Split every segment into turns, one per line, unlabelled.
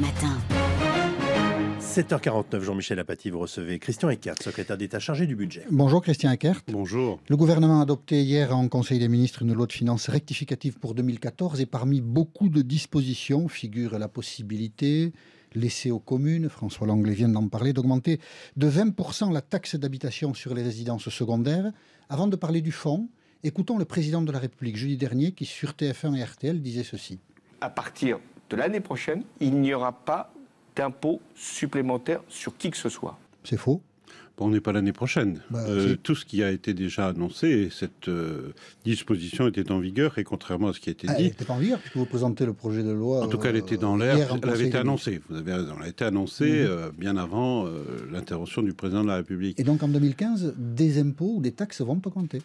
Matin.
7h49, Jean-Michel Apathy, vous recevez Christian Eckert, secrétaire d'État chargé du budget.
Bonjour Christian Eckert. Bonjour. Le gouvernement a adopté hier en Conseil des ministres une loi de finances rectificative pour 2014 et parmi beaucoup de dispositions figure la possibilité laissée aux communes, François Langlais vient d'en parler, d'augmenter de 20% la taxe d'habitation sur les résidences secondaires. Avant de parler du fonds, écoutons le président de la République jeudi dernier qui sur TF1 et RTL disait ceci. À partir de l'année prochaine, il n'y aura pas d'impôt supplémentaire sur qui que ce soit.
C'est faux on n'est pas l'année prochaine. Bah, euh, tout ce qui a été déjà annoncé, cette euh, disposition était en vigueur et contrairement à ce qui a été ah, dit.
Elle n'était pas en vigueur puisque vous présentez le projet de loi. En tout cas, elle était dans euh, l'air. Elle, avait été annoncée.
Vous avez raison. Elle a été annoncée mhm. bien avant l'intervention du président de la République. Et
donc en 2015, des impôts ou des taxes vont augmenter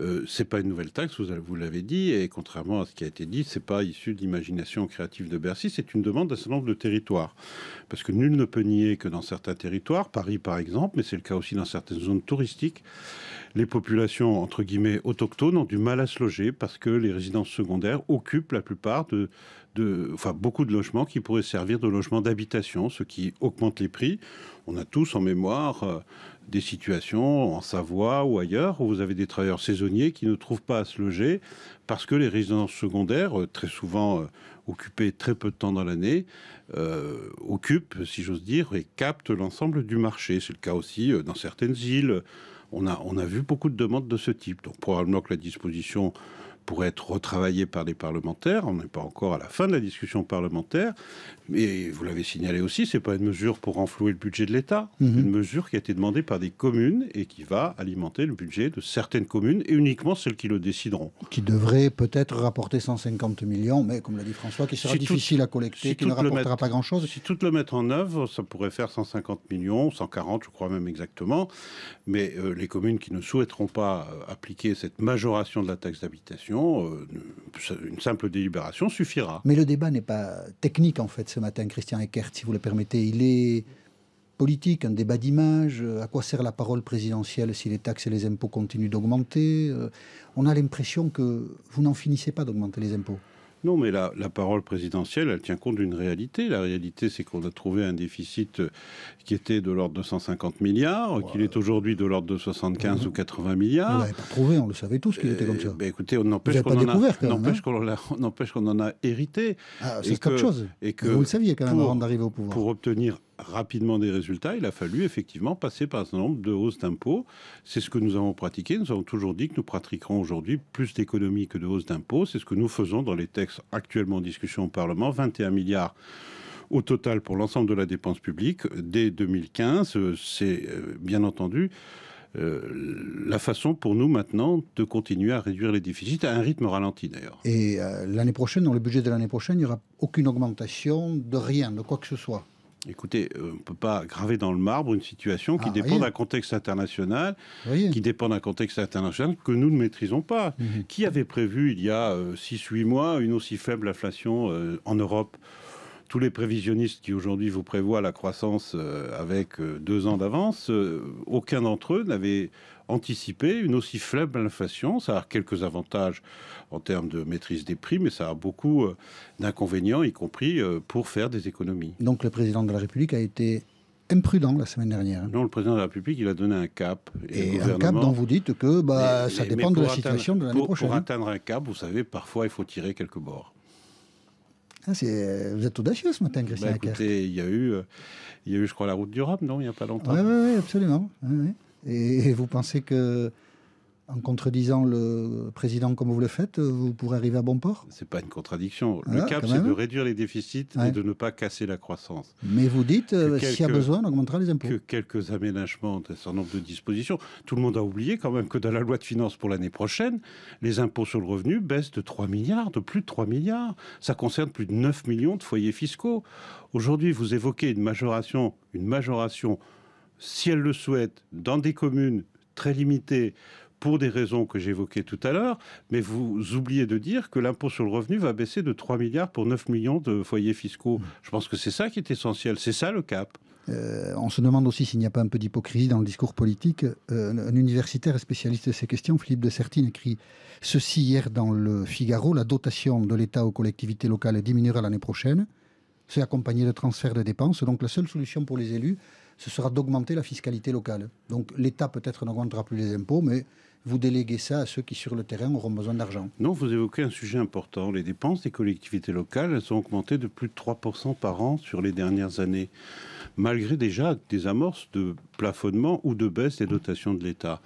ce euh, c'est pas une nouvelle taxe, vous, vous l'avez dit, et contrairement à ce qui a été dit, c'est pas issu de l'imagination créative de Bercy, c'est une demande d'un certain nombre de territoires. Parce que nul ne peut nier que dans certains territoires, Paris par exemple, mais c'est le cas aussi dans certaines zones touristiques, les populations, entre guillemets, autochtones ont du mal à se loger parce que les résidences secondaires occupent la plupart de, enfin, beaucoup de logements qui pourraient servir de logements d'habitation, ce qui augmente les prix. On a tous en mémoire euh, des situations en Savoie ou ailleurs où vous avez des travailleurs saisonniers qui ne trouvent pas à se loger parce que les résidences secondaires, euh, très souvent euh, occupées très peu de temps dans l'année, occupent, si j'ose dire, et captent l'ensemble du marché. C'est le cas aussi dans certaines îles. On a, on a vu beaucoup de demandes de ce type. Donc probablement que la disposition pourrait être retravaillé par les parlementaires. On n'est pas encore à la fin de la discussion parlementaire. Mais vous l'avez signalé aussi, ce n'est pas une mesure pour renflouer le budget de l'État. Mhm. une mesure qui a été demandée par des communes et qui va alimenter le budget de certaines communes et uniquement celles qui le décideront.
Qui devrait peut-être rapporter 150 millions, mais comme l'a dit François, qui sera difficile à collecter, si qui ne rapportera pas
grand-chose. Si tout le mettre en œuvre, ça pourrait faire 150 millions, 140 je crois même exactement. Mais euh, les communes qui ne souhaiteront pas euh, appliquer cette majoration de la taxe d'habitation, euh, une simple délibération suffira.
Mais le débat n'est pas technique en fait ce matin, Christian Eckert, si vous le permettez. Il est politique, un débat d'image. Euh, à quoi sert la parole présidentielle si les taxes et les impôts continuent d'augmenter euh, On a l'impression que vous n'en finissez pas d'augmenter les impôts.
Non, mais la, parole présidentielle, elle tient compte d'une réalité. La réalité, c'est qu'on a trouvé un déficit euh, qui était de l'ordre de 150 milliards, qu'il est aujourd'hui de l'ordre de 75 ou 80 milliards. On l'avait
pas trouvé, on le savait tous qu'il euh, était comme ça.
Ben écoutez, on n'empêche qu'on en, a, hérité. Ah, c'est quelque chose. Et que Vous le saviez quand même avant d'arriver au pouvoir. Pour obtenir rapidement des résultats, il a fallu effectivement passer par un nombre de hausses d'impôts. C'est ce que nous avons pratiqué. Nous avons toujours dit que nous pratiquerons aujourd'hui plus d'économies que de hausses d'impôts. C'est ce que nous faisons dans les textes actuellement en discussion au Parlement. 21 milliards au total pour l'ensemble de la dépense publique dès 2015. Euh, c'est euh, bien entendu euh, la façon pour nous maintenant de continuer à réduire les déficits à un rythme ralenti d'ailleurs.
Et l'année prochaine, dans le budget de l'année prochaine, il n'y aura aucune augmentation de rien, de quoi que ce soit
Écoutez, euh, on ne peut pas graver dans le marbre une situation qui ah, dépend d'un contexte international, qui dépend d'un contexte international que nous ne maîtrisons pas. Mhm. Qui avait prévu il y a 6-8 euh, mois une aussi faible inflation euh, en Europe tous les prévisionnistes qui aujourd'hui vous prévoient la croissance euh, avec euh, deux ans d'avance, euh, aucun d'entre eux n'avait anticipé une aussi faible inflation. Ça a quelques avantages en termes de maîtrise des prix, mais ça a beaucoup d'inconvénients, y compris pour faire des économies.
Donc le président de la République a été imprudent la semaine dernière.
Non, le président de la République, il a donné un cap. Et, un cap dont vous
dites que bah, ça dépend de la situation de l'année prochaine. Pour
atteindre un cap, vous savez, parfois il faut tirer quelques bords.
Ah, euh, vous êtes audacieux ce matin, Christian. Bah, écoutez,
il y, a eu, euh, il y a eu, je crois, la route du Rhum, non Il n'y a pas longtemps. Oui,
absolument. et, vous pensez que en contredisant le président comme vous le faites, vous pourrez arriver à bon port Ce
n'est pas une contradiction. Le ah, cap, c'est de réduire les déficits et de ne pas casser la croissance.
Mais vous dites, euh, s'il y a besoin, on augmentera
les impôts. quelques aménagements d'un certain nombre de dispositions. Tout le monde a oublié quand même que dans la loi de finances pour l'année prochaine, les impôts sur le revenu baissent de 3 milliards, de plus de 3 milliards. Ça concerne plus de 9 millions de foyers fiscaux. Aujourd'hui, vous évoquez une majoration, une majoration, si elle le souhaite, dans des communes très limitées pour des raisons que j'évoquais tout à l'heure, mais vous oubliez de dire que l'impôt sur le revenu va baisser de 3 milliards pour 9 millions de foyers fiscaux. Je pense que c'est ça qui est essentiel, c'est ça le cap.
Euh, on se demande aussi s'il n'y a pas un peu d'hypocrisie dans le discours politique. Euh, un universitaire et spécialiste de ces questions, Philippe de Sertine, écrit ceci hier dans le Figaro la dotation de l'État aux collectivités locales diminuera l'année prochaine. C'est accompagné de transferts de dépenses. Donc la seule solution pour les élus, ce sera d'augmenter la fiscalité locale. Donc l'État peut-être n'augmentera plus les impôts, mais vous déléguez ça à ceux qui, sur le terrain, auront besoin d'argent.
Non, vous évoquez un sujet important. Les dépenses des collectivités locales, elles ont augmenté de plus de 3% par an sur les dernières années, malgré déjà des amorces de plafonnement ou de baisse des dotations de l'État.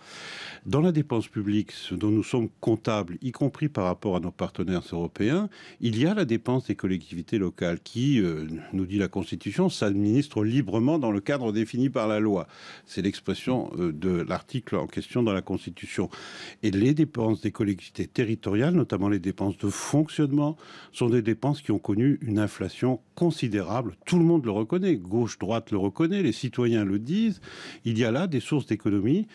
Dans la dépense publique, ce dont nous sommes comptables, y compris par rapport à nos partenaires européens, il y a la dépense des collectivités locales qui, euh, nous dit la Constitution, s'administre librement dans le cadre défini par la loi. C'est l'expression euh, de l'article en question dans la Constitution. Et les dépenses des collectivités territoriales, notamment les dépenses de fonctionnement, sont des dépenses qui ont connu une inflation considérable. Tout le monde le reconnaît, gauche, droite le reconnaît, les citoyens le disent. Il y a là des sources d'économies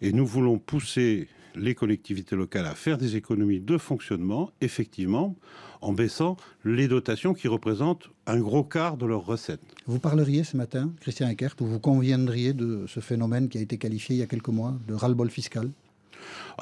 et nous voulons pousser les collectivités locales à faire des économies de fonctionnement, effectivement, en baissant les dotations qui représentent un gros quart de leurs recettes.
Vous parleriez ce matin, Christian Eckert, ou vous conviendriez de ce phénomène qui a été qualifié il y a quelques mois de ras-le-bol fiscal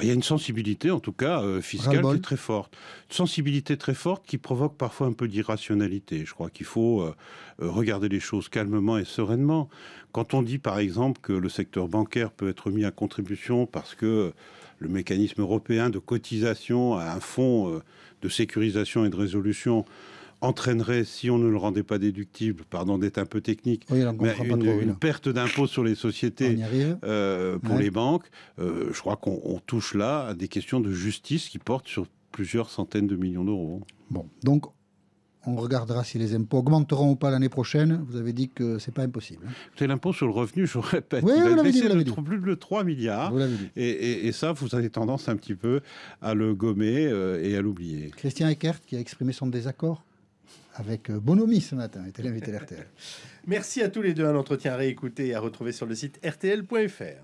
il y a une sensibilité, en tout cas, euh, fiscale qui est très forte. Une sensibilité très forte qui provoque parfois un peu d'irrationalité. Je crois qu'il faut euh, euh, regarder les choses calmement et sereinement. Quand on dit, par exemple, que le secteur bancaire peut être mis à contribution parce que le mécanisme européen de cotisation à un fonds de sécurisation et de résolution entraînerait, si on ne le rendait pas déductible, pardon d'être un peu technique, mais une, perte d'impôt sur les sociétés euh, pour les banques. Euh, je crois qu'on touche là à des questions de justice qui portent sur plusieurs centaines de millions d'euros.
Bon, donc on regardera si les impôts augmenteront ou pas l'année prochaine. Vous avez dit que c'est pas impossible. Hein.
C'est l'impôt sur le revenu, je répète. Oui, vous l'avez dit, Plus de 3 milliards. Et, ça, vous avez tendance un petit peu à le gommer euh, et à l'oublier.
Christian Eckert qui a exprimé son désaccord avec euh, bonhomie ce matin, était l'invité d'RTL. Merci à tous les deux. Un entretien réécouté à retrouver sur le site rtl.fr.